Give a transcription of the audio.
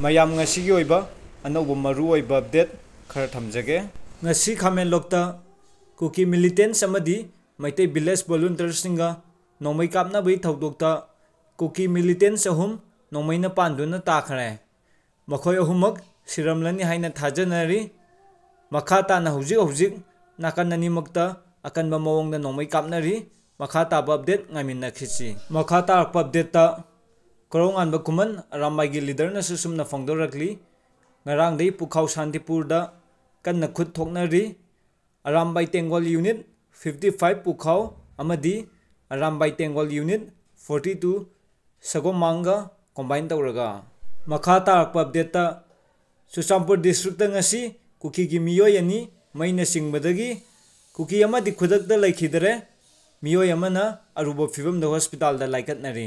ma'am अनौब मूब update खर थमजे खामें लोकता कुकी मिलीटेंस मैत विलेज वॉलुंटर्स नौम कापनाबदोक्त कुकी मिलीटेंस अहम नौम पादन ताखर मखमक सिरमल थाजनरी मखा तजिक नाकनम अकनब मौद नौम कापनरी मखा ताब अपडेट गामीन मखा ताप अपडेट ꯀꯔꯣꯉꯥꯟꯕ ꯀꯨꯃꯟ ꯔꯥꯃꯥꯏꯒꯤ ꯂꯤꯗꯔꯅꯁꯨ ꯁꯨꯝꯅ ꯐꯣꯡꯗꯣꯔꯛꯂꯤ ꯉꯔꯥꯡꯗꯒꯤ ꯄꯨꯈꯥꯎ ꯁꯥꯟꯇꯤꯄꯨꯔꯗ ꯀꯟꯅ ꯈꯨꯠ ꯊꯣꯛꯅꯔꯤ Arambai Tenggol unit fifty five ꯄꯨꯈꯥꯎ ꯑꯃꯗꯤ Arambai Tenggol unit forty two ꯁꯒꯣꯝꯃꯥꯡꯒ ꯀꯣꯝꯕꯥꯏꯟ ꯇꯧꯔꯒ ꯃꯈꯥ ꯇꯥꯔꯛꯄ ꯑꯞꯗꯦꯠꯇ ꯆꯨꯔꯆꯥꯟꯄꯨꯔ ꯗꯤꯁꯇ꯭ꯔꯤꯛꯇꯉꯁꯤ ꯀꯨꯀꯤꯒꯤ ꯃꯤꯑꯣꯏ ꯑꯅꯤ ꯃꯩꯅ ꯆꯤꯡꯕꯗꯒꯤ ꯀꯨꯀꯤ ꯑꯃꯗꯤ ꯈꯨꯗꯛꯇ ꯂꯩꯈꯤꯗꯔꯦ ꯃꯤꯑꯣꯏ ꯑꯃꯅ ꯑꯔꯨꯕ ꯐꯤꯕꯝꯗ ꯍꯣꯁꯄꯤꯇꯥꯜꯗ ꯂꯥꯏꯀꯠꯅꯔꯤ